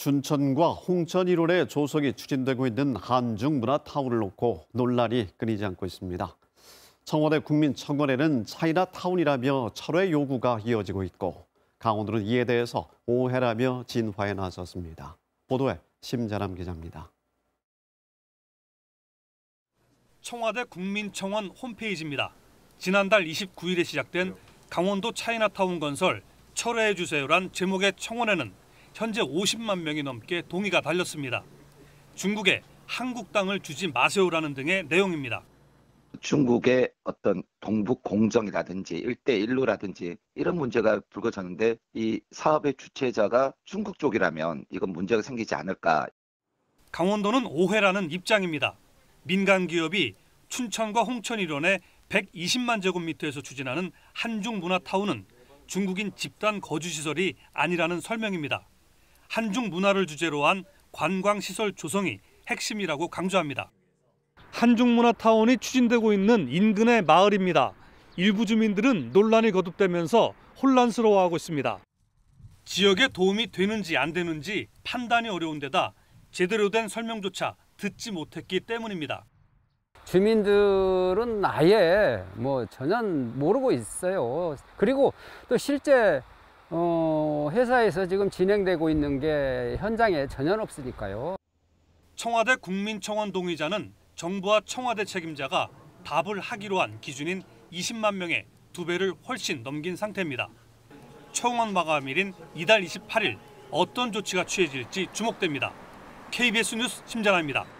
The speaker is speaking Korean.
춘천과 홍천 1월에 조성이 추진되고 있는 한중 문화 타운을 놓고 논란이 끊이지 않고 있습니다. 청와대 국민청원에는 차이나 타운이라며 철회 요구가 이어지고 있고 강원도는 이에 대해서 오해라며 진화에 나섰습니다. 보도에 심자람 기자입니다. 청와대 국민청원 홈페이지입니다. 지난달 29일에 시작된 강원도 차이나타운 건설 철회해주세요란 제목의 청원에는 현재 50만 명이 넘게 동의가 달렸습니다. 중국에 한국 땅을 주지 마세요라는 등의 내용입니다. 중국의 어떤 동북 공정이라든지 일대일로라든지 이런 문제가 불거졌는데 이 사업의 주체자가 중국 쪽이라면 이건 문제가 생기지 않을까. 강원도는 오해라는 입장입니다. 민간 기업이 춘천과 홍천 일원에 120만 제곱미터에서 추진하는 한중 문화타운은 중국인 집단 거주 시설이 아니라는 설명입니다. 한중 문화를 주제로 한 관광시설 조성이 핵심이라고 강조합니다. 한중 문화타운이 추진되고 있는 인근의 마을입니다. 일부 주민들은 논란이 거듭되면서 혼란스러워하고 있습니다. 지역에 도움이 되는지 안 되는지 판단이 어려운 데다 제대로 된 설명조차 듣지 못했기 때문입니다. 주민들은 아예 뭐 전혀 모르고 있어요. 그리고 또 실제 어, 회사에서 지금 진행되고 있는 게 현장에 전혀 없으니까요. 청와대 국민청원 동의자는 정부와 청와대 책임자가 답을 하기로 한 기준인 20만 명의 두 배를 훨씬 넘긴 상태입니다. 청원 마감일인 이달 28일 어떤 조치가 취해질지 주목됩니다. KBS 뉴스 심재라입니다.